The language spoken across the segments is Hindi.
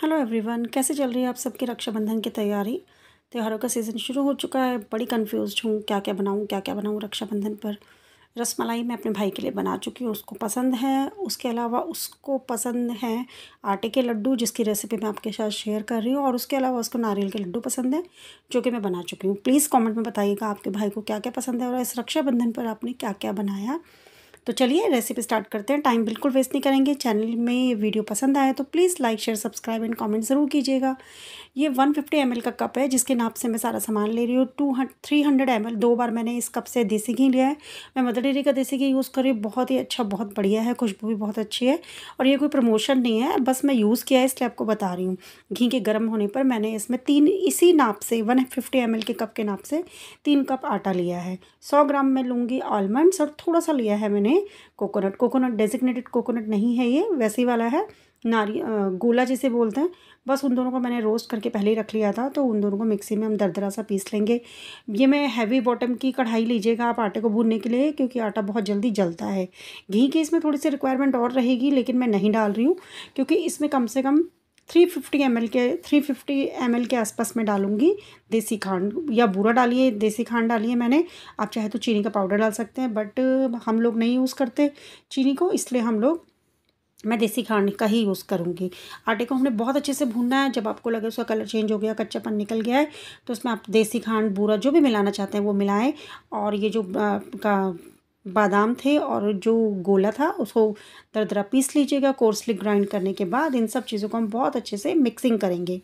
हेलो एवरीवन कैसे चल रही है आप सबकी रक्षाबंधन की तैयारी त्योहारों का सीज़न शुरू हो चुका है बड़ी कंफ्यूज हूँ क्या क्या बनाऊँ क्या क्या बनाऊँ रक्षाबंधन पर रसमलाई मैं अपने भाई के लिए बना चुकी हूँ उसको पसंद है उसके अलावा उसको पसंद है आटे के लड्डू जिसकी रेसिपी मैं आपके साथ शेयर कर रही हूँ और उसके अलावा उसको नारियल के लड्डू पसंद है जो कि मैं बना चुकी हूँ प्लीज़ कमेंट में बताइएगा आपके भाई को क्या क्या पसंद है और इस रक्षाबंधन पर आपने क्या क्या बनाया तो चलिए रेसिपी स्टार्ट करते हैं टाइम बिल्कुल वेस्ट नहीं करेंगे चैनल में ये वीडियो पसंद आए तो please like share subscribe and comment ज़रूर कीजिएगा ये 150 फिफ्टी का कप है जिसके नाप से मैं सारा सामान ले रही हूँ टू थ्री हंड्रेड दो बार मैंने इस कप से देसी घी लिया है मैं मदर डेरी का देसी घी यूज़ कर रही हूँ बहुत ही अच्छा बहुत बढ़िया है खुशबू भी बहुत अच्छी है और ये कोई प्रमोशन नहीं है बस मैं यूज़ किया है इसलिए आपको बता रही हूँ घी के गर्म होने पर मैंने इसमें तीन इसी नाप से वन फिफ्टी के कप के नाप से तीन कप आटा लिया है सौ ग्राम मैं लूँगी आलमंड्स और थोड़ा सा लिया है मैंने में कोकोनट कोकोनट डेजिग्नेटेड कोकोनट नहीं है ये वैसे ही वाला है नारी गोला जिसे बोलते हैं बस उन दोनों को मैंने रोस्ट करके पहले ही रख लिया था तो उन दोनों को मिक्सी में हम दरदरा सा पीस लेंगे ये मैं हैवी बॉटम की कढ़ाई लीजिएगा आप आटे को भूनने के लिए क्योंकि आटा बहुत जल्दी जलता है घी की इसमें थोड़ी सी रिक्वायरमेंट और रहेगी लेकिन मैं नहीं डाल रही हूँ क्योंकि इसमें कम से कम थ्री फिफ्टी एम एल के थ्री फिफ्टी एम एल के आसपास में डालूँगी देसी खांड या बूरा डालिए देसी खांड डालिए मैंने आप चाहे तो चीनी का पाउडर डाल सकते हैं बट हम लोग नहीं यूज़ करते चीनी को इसलिए हम लोग मैं देसी खांड का ही यूज़ करूँगी आटे को हमने बहुत अच्छे से भूनना है जब आपको लगे उसका कलर चेंज हो गया कच्चापन निकल गया है तो उसमें आप देसी खांड बूरा जो भी मिलाना चाहते हैं वो मिलाएं और ये जो आ, का बादाम थे और जो गोला था उसको दरदरा पीस लीजिएगा कोर्सली ग्राइंड करने के बाद इन सब चीज़ों को हम बहुत अच्छे से मिक्सिंग करेंगे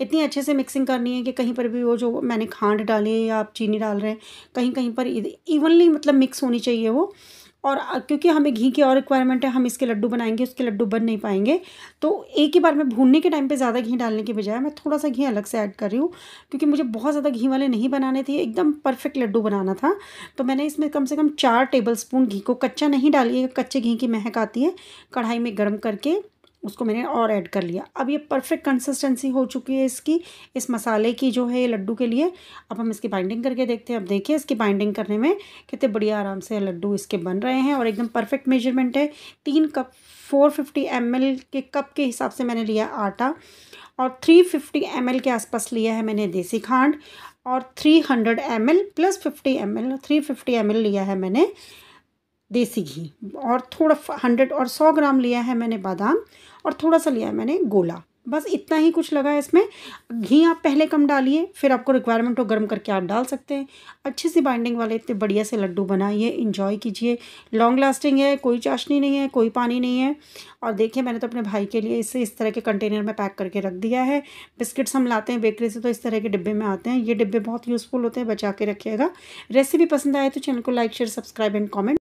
इतनी अच्छे से मिक्सिंग करनी है कि कहीं पर भी वो जो मैंने खांड डाली या आप चीनी डाल रहे हैं कहीं कहीं पर इवनली मतलब मिक्स होनी चाहिए वो और क्योंकि हमें घी की और रिक्वायरमेंट है हम इसके लड्डू बनाएंगे उसके लड्डू बन नहीं पाएंगे तो एक ही बार मैं भूनने के टाइम पे ज़्यादा घी डालने के बजाय मैं थोड़ा सा घी अलग से ऐड कर रही हूँ क्योंकि मुझे बहुत ज़्यादा घी वाले नहीं बनाने थे एकदम परफेक्ट लड्डू बनाना था तो मैंने इसमें कम से कम चार टेबल स्पून घी को कच्चा नहीं डालिएगा कच्चे घी की महक आती है कढ़ाई में गर्म करके उसको मैंने और ऐड कर लिया अब ये परफेक्ट कंसिस्टेंसी हो चुकी है इसकी इस मसाले की जो है लड्डू के लिए अब हम इसकी बाइंडिंग करके देखते हैं अब देखिए इसकी बाइंडिंग करने में कितने बढ़िया आराम से लड्डू इसके बन रहे हैं और एकदम परफेक्ट मेजरमेंट है तीन cup four fifty M L के कप के हिसाब से मैंने लिया आटा और थ्री फिफ्टी एम एल के आसपास लिया है मैंने देसी खांड और three hundred M L plus fifty M L three fifty M L लिया है मैंने देसी घी और थोड़ा हंड्रेड और सौ ग्राम लिया है मैंने बादाम और थोड़ा सा लिया है मैंने गोला बस इतना ही कुछ लगा है इसमें घी आप पहले कम डालिए फिर आपको रिक्वायरमेंट हो गर्म करके आप डाल सकते हैं अच्छे से बाइंडिंग वाले इतने बढ़िया से लड्डू बनाइए इंजॉय कीजिए लॉन्ग लास्टिंग है कोई चाशनी नहीं है कोई पानी नहीं है और देखिए मैंने तो अपने भाई के लिए इसे इस तरह के कंटेनर में पैक करके रख दिया है बिस्किट्स हम लाते हैं बेकरी से तो इस तरह के डिब्बे में आते हैं ये डिब्बे बहुत यूज़फुल होते हैं बचा के रखिएगा रेसिपी पसंद आए तो चैनल को like share subscribe and comment